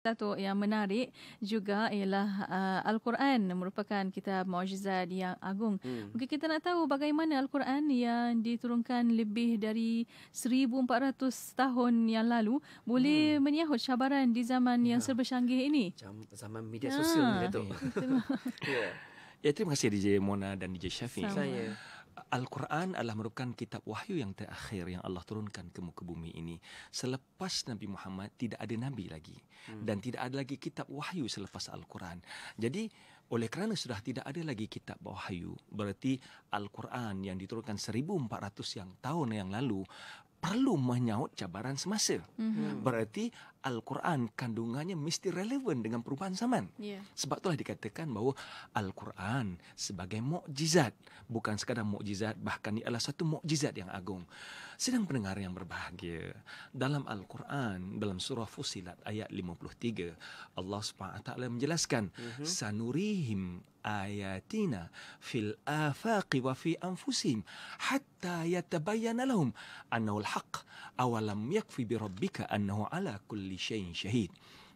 Satu yang menarik juga ialah uh, Al-Quran merupakan kitab mukjizat yang agung. Hmm. Mungkin kita nak tahu bagaimana Al-Quran yang diturunkan lebih dari 1400 tahun yang lalu boleh hmm. menyahut cabaran di zaman ya. yang serba canggih ini. Zaman media sosial ha. itu. Ya. ya. ya, terima kasih DJ Mona dan DJ Syafiq. Sama. Saya. Al-Quran adalah merupakan kitab wahyu yang terakhir yang Allah turunkan ke muka bumi ini. Selepas Nabi Muhammad tidak ada nabi lagi hmm. dan tidak ada lagi kitab wahyu selepas Al-Quran. Jadi oleh kerana sudah tidak ada lagi kitab wahyu, berarti Al-Quran yang diturunkan 1400 yang tahun yang lalu perlu menyaut cabaran semasa. Hmm. Berarti Al-Quran kandungannya mesti relevan dengan perubahan zaman. Yeah. Sebab itulah dikatakan bahawa Al-Quran sebagai mukjizat bukan sekadar mukjizat bahkan ia adalah satu mukjizat yang agung. Sedang pendengar yang berbahagia, dalam Al-Quran dalam surah Fusilat ayat 53, Allah swt menjelaskan mm-hmm. sanurihim ayatina fil afaqi wa fi anfusim hatta yatabayyana lahum annahu al-haq awalam yakfi bi rabbika annahu ala kulli kulli syai'in syahid.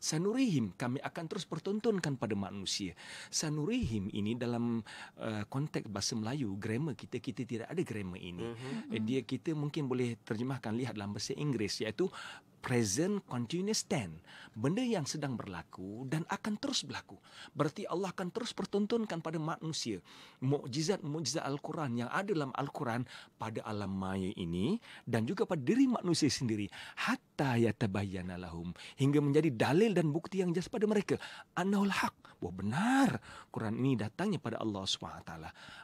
Sanurihim kami akan terus pertuntunkan pada manusia. Sanurihim ini dalam uh, konteks bahasa Melayu, grammar kita kita tidak ada grammar ini. Mm-hmm. Dia kita mungkin boleh terjemahkan lihat dalam bahasa Inggeris iaitu present continuous tense benda yang sedang berlaku dan akan terus berlaku berarti Allah akan terus pertuntunkan pada manusia mukjizat-mukjizat al-Quran yang ada dalam al-Quran pada alam maya ini dan juga pada diri manusia sendiri hatta yatabayana lahum hingga menjadi dalil dan bukti yang jelas pada mereka annahul haq wah benar Quran ini datangnya pada Allah Swt.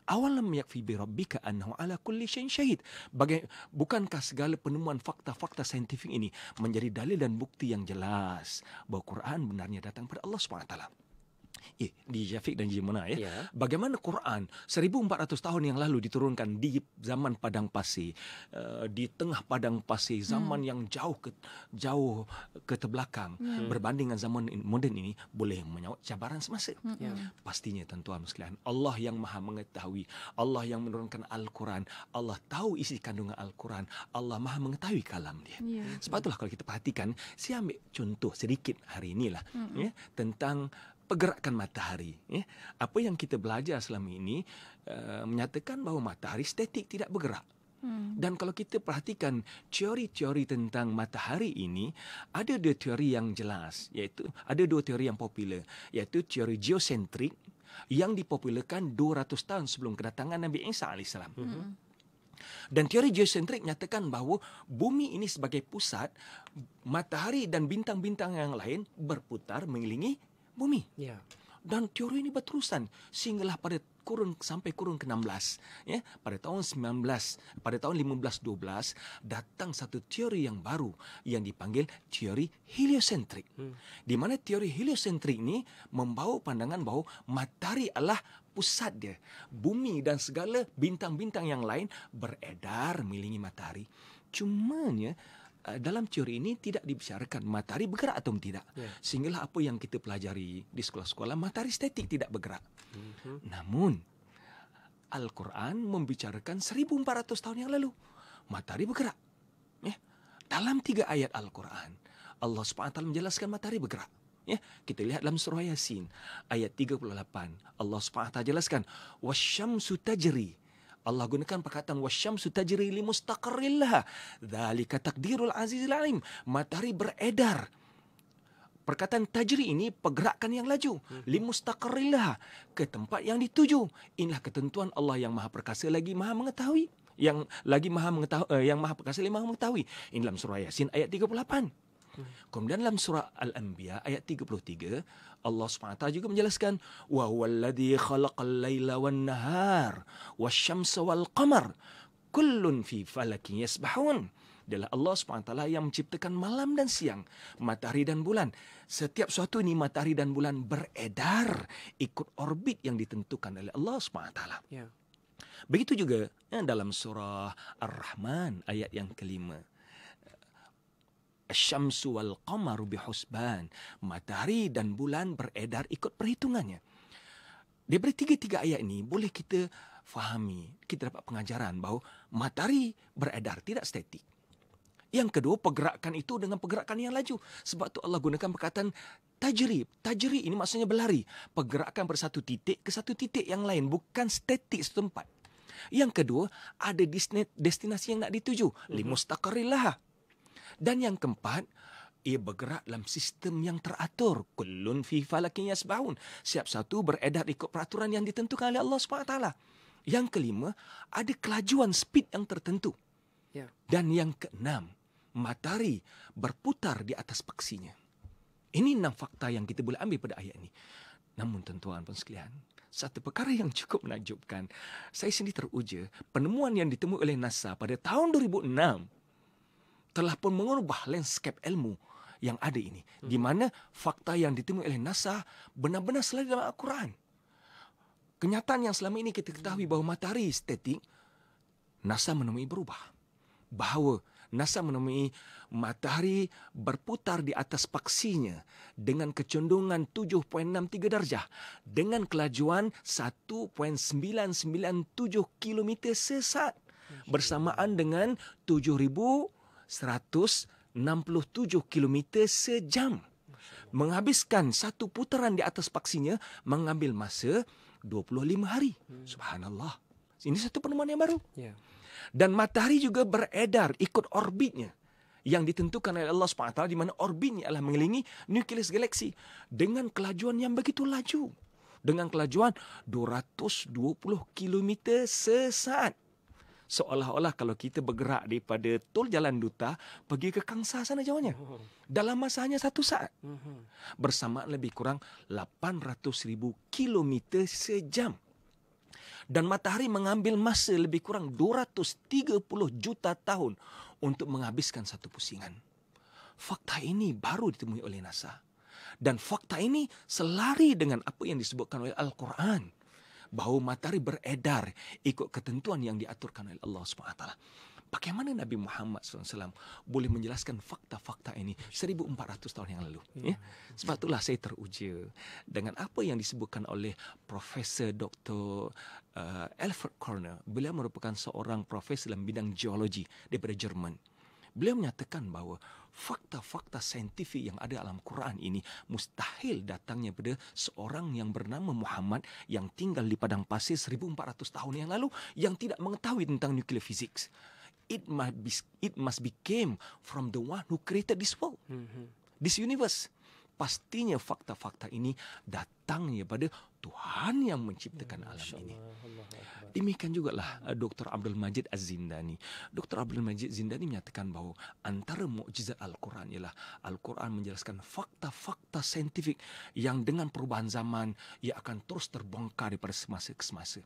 awalam yakfi bi rabbika annahu ala kulli syahid bagai bukankah segala penemuan fakta-fakta saintifik ini menjadi dalil dan bukti yang jelas bahawa Quran benarnya datang pada Allah Subhanahu Eh, di Jafik dan Jimena ya. ya. Bagaimana Quran 1400 tahun yang lalu diturunkan di zaman padang pasir, uh, di tengah padang pasir, hmm. zaman hmm. yang jauh ke jauh ke terbelakang hmm. berbanding dengan zaman moden ini boleh menyawat cabaran semasa. Hmm, hmm. Ya. Pastinya tuan-tuan sekalian, Allah yang Maha mengetahui, Allah yang menurunkan Al-Quran, Allah tahu isi kandungan Al-Quran, Allah Maha mengetahui kalam dia. Ya. Sebab itulah kalau kita perhatikan, saya ambil contoh sedikit hari inilah hmm. ya tentang pergerakan matahari. Eh? Apa yang kita belajar selama ini eh, menyatakan bahawa matahari statik tidak bergerak. Hmm. Dan kalau kita perhatikan teori-teori tentang matahari ini, ada dua teori yang jelas, iaitu ada dua teori yang popular, iaitu teori geosentrik yang dipopularkan 200 tahun sebelum kedatangan Nabi Isa AS. Hmm. hmm. Dan teori geosentrik menyatakan bahawa bumi ini sebagai pusat, matahari dan bintang-bintang yang lain berputar mengelilingi bumi. Ya. Dan teori ini berterusan sehinggalah pada kurun sampai kurun ke-16 ya pada tahun 19 pada tahun 1512 datang satu teori yang baru yang dipanggil teori heliocentrik hmm. di mana teori heliocentrik ini membawa pandangan bahawa matahari adalah pusat dia bumi dan segala bintang-bintang yang lain beredar melilingi matahari cumanya Eh, dalam teori ini tidak dibicarakan matahari bergerak atau tidak. Yeah. Sehinggalah apa yang kita pelajari di sekolah-sekolah matahari statik tidak bergerak. Mm-hmm. Namun Al-Quran membicarakan 1400 tahun yang lalu matahari bergerak. Ya. Dalam tiga ayat Al-Quran Allah SWT menjelaskan matahari bergerak. Ya, kita lihat dalam surah Yasin ayat 38 Allah SWT jelaskan wasyamsu tajri Allah gunakan perkataan wasyamsu sutajri li mustaqarrillah. Dzalika takdirul azizil alim. Matahari beredar Perkataan tajri ini pergerakan yang laju. Hmm. Limustakarillah. Ke tempat yang dituju. Inilah ketentuan Allah yang maha perkasa lagi maha mengetahui. Yang lagi maha mengetahui, eh, yang maha perkasa lagi maha mengetahui. Ini dalam surah Yasin ayat 38. Kemudian dalam surah Al-Anbiya ayat 33, Allah SWT juga menjelaskan, Wa huwalladhi khalaqal layla wan nahar, wasyamsa wal qamar, kullun fi falakin yasbahun. Adalah Allah SWT yang menciptakan malam dan siang, matahari dan bulan. Setiap suatu ini matahari dan bulan beredar ikut orbit yang ditentukan oleh Allah SWT. Ya. Begitu juga eh, dalam surah Ar-Rahman ayat yang kelima asyamsu wal qamaru bihusban. Matahari dan bulan beredar ikut perhitungannya. Daripada tiga-tiga ayat ini boleh kita fahami, kita dapat pengajaran bahawa matahari beredar tidak statik. Yang kedua, pergerakan itu dengan pergerakan yang laju. Sebab tu Allah gunakan perkataan tajri. Tajri ini maksudnya berlari. Pergerakan dari satu titik ke satu titik yang lain. Bukan statik setempat. Yang kedua, ada destinasi yang nak dituju. Mm -hmm. Limustakarillah. Dan yang keempat, ia bergerak dalam sistem yang teratur. Kullun fi falakin yasbahun. Siap satu beredar ikut peraturan yang ditentukan oleh Allah SWT. Yang kelima, ada kelajuan speed yang tertentu. Ya. Dan yang keenam, matahari berputar di atas paksinya. Ini enam fakta yang kita boleh ambil pada ayat ini. Namun tentuan pun sekalian, satu perkara yang cukup menakjubkan, saya sendiri teruja penemuan yang ditemui oleh NASA pada tahun 2006 telah pun mengubah landscape ilmu yang ada ini hmm. di mana fakta yang ditemui oleh NASA benar-benar selalu dalam Al-Quran. Kenyataan yang selama ini kita ketahui bahawa matahari statik NASA menemui berubah. Bahawa NASA menemui matahari berputar di atas paksinya dengan kecondongan 7.63 darjah dengan kelajuan 1.997 km sesaat bersamaan dengan 7000 167 km sejam. Menghabiskan satu putaran di atas paksinya mengambil masa 25 hari. Hmm. Subhanallah. Ini satu penemuan yang baru. Ya. Dan matahari juga beredar ikut orbitnya yang ditentukan oleh Allah SWT di mana orbitnya adalah mengelilingi nukleus galaksi dengan kelajuan yang begitu laju. Dengan kelajuan 220 km sesaat. Hmm seolah-olah kalau kita bergerak daripada tol jalan duta pergi ke Kangsa sana jauhnya hmm. dalam masa hanya satu saat hmm. bersamaan lebih kurang 800 ribu kilometer sejam dan matahari mengambil masa lebih kurang 230 juta tahun untuk menghabiskan satu pusingan fakta ini baru ditemui oleh NASA dan fakta ini selari dengan apa yang disebutkan oleh Al-Quran bahawa matahari beredar ikut ketentuan yang diaturkan oleh Allah Subhanahu SWT. Bagaimana Nabi Muhammad SAW boleh menjelaskan fakta-fakta ini 1400 tahun yang lalu? Ya? ya. Sebab itulah saya teruja dengan apa yang disebutkan oleh Profesor Dr. Uh, Alfred Corner. Beliau merupakan seorang profesor dalam bidang geologi daripada Jerman beliau menyatakan bahawa fakta-fakta saintifik yang ada dalam Quran ini mustahil datangnya pada seorang yang bernama Muhammad yang tinggal di padang pasir 1400 tahun yang lalu yang tidak mengetahui tentang nuclear physics. It must be, it must be came from the one who created this world. Mm-hmm. This universe. Pastinya fakta-fakta ini datangnya pada Tuhan yang menciptakan ya, alam ini. Demikian juga lah eh, Dr. Abdul Majid Az-Zindani. Dr. Abdul Majid Zindani menyatakan bahawa antara mukjizat Al-Quran ialah Al-Quran menjelaskan fakta-fakta saintifik yang dengan perubahan zaman ia akan terus terbongkar daripada semasa ke semasa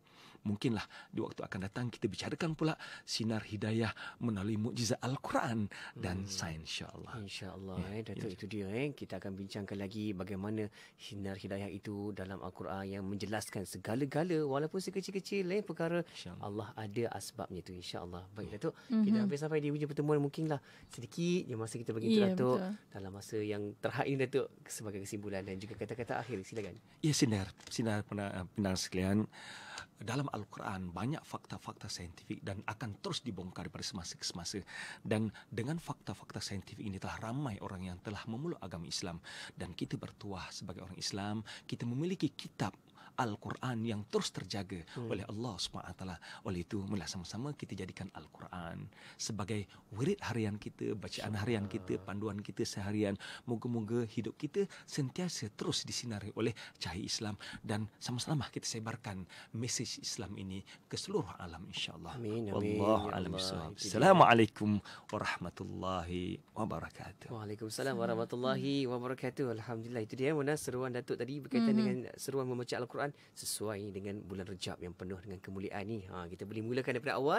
mungkinlah di waktu akan datang kita bicarakan pula sinar hidayah melalui mukjizat al-Quran dan hmm. sains insyaallah. Insyaallah ya, eh. Datuk ya. itu dia eh kita akan bincangkan lagi bagaimana sinar hidayah itu dalam al-Quran yang menjelaskan segala-gala walaupun sekecil-kecil eh perkara InsyaAllah. Allah ada asbabnya itu insyaallah. Baik ya. Datuk, mm-hmm. kita sampai sampai di hujung pertemuan mungkinlah sedikit yang masa kita bagi ya, Datuk dalam masa yang terakhir ini Datuk sebagai kesimpulan dan juga kata-kata akhir silakan. Ya sinar sinar pendengar sekalian dalam Al-Quran banyak fakta-fakta saintifik dan akan terus dibongkar pada semasa ke semasa dan dengan fakta-fakta saintifik ini telah ramai orang yang telah memeluk agama Islam dan kita bertuah sebagai orang Islam kita memiliki kitab Al-Quran yang terus terjaga hmm. oleh Allah SWT. Oleh itu, mula sama-sama kita jadikan Al-Quran sebagai wirid harian kita, bacaan harian kita, panduan kita seharian. Moga-moga hidup kita sentiasa terus disinari oleh cahaya Islam dan sama-sama kita sebarkan mesej Islam ini ke seluruh alam insyaAllah. Amin. amin. ya Allah. Assalamualaikum warahmatullahi wabarakatuh. Waalaikumsalam warahmatullahi wabarakatuh. Alhamdulillah. Itu dia Mona, seruan Datuk tadi berkaitan hmm dengan seruan membaca Al-Quran Quran sesuai dengan bulan Rejab yang penuh dengan kemuliaan ni. Ha, kita boleh mulakan daripada awal.